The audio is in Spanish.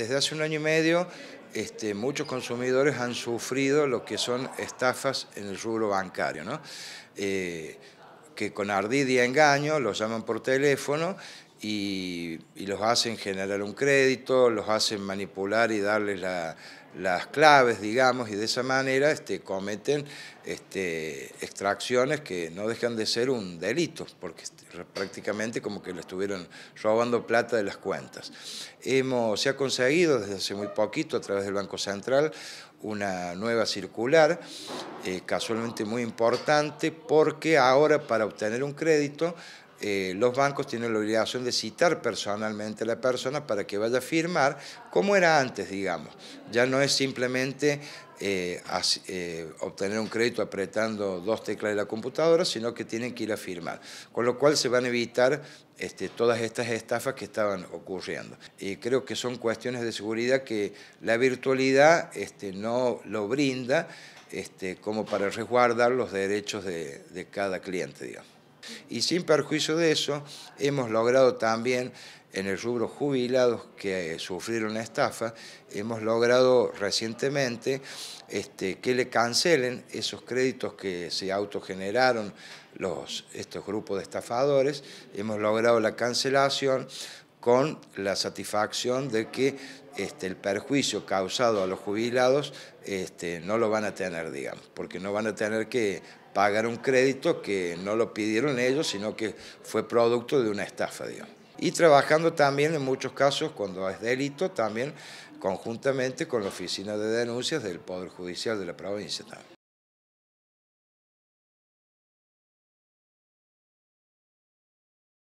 Desde hace un año y medio este, muchos consumidores han sufrido lo que son estafas en el rubro bancario, ¿no? Eh, que con ardid y engaño los llaman por teléfono y, los hacen generar un crédito, los hacen manipular y darles las claves, digamos, y de esa manera este, cometen este, extracciones que no dejan de ser un delito, porque este, prácticamente como que le estuvieron robando plata de las cuentas. Hemos, se ha conseguido desde hace muy poquito a través del Banco Central una nueva circular, eh, casualmente muy importante, porque ahora para obtener un crédito eh, los bancos tienen la obligación de citar personalmente a la persona para que vaya a firmar, como era antes, digamos. Ya no es simplemente eh, eh, obtener un crédito apretando dos teclas de la computadora, sino que tienen que ir a firmar. Con lo cual se van a evitar este, todas estas estafas que estaban ocurriendo. Y creo que son cuestiones de seguridad que la virtualidad este, no lo brinda este, como para resguardar los derechos de cada cliente, digamos. Y sin perjuicio de eso, hemos logrado también en el rubro jubilados que eh, sufrieron la estafa, hemos logrado recientemente este, que le cancelen esos créditos que se autogeneraron los, estos grupos de estafadores, hemos logrado la cancelación, con la satisfacción de que este, el perjuicio causado a los jubilados este, no lo van a tener, digamos, porque no van a tener que pagar un crédito que no lo pidieron ellos, sino que fue producto de una estafa, digamos. Y trabajando también en muchos casos, cuando es delito, también conjuntamente con la Oficina de Denuncias del Poder Judicial de la provincia.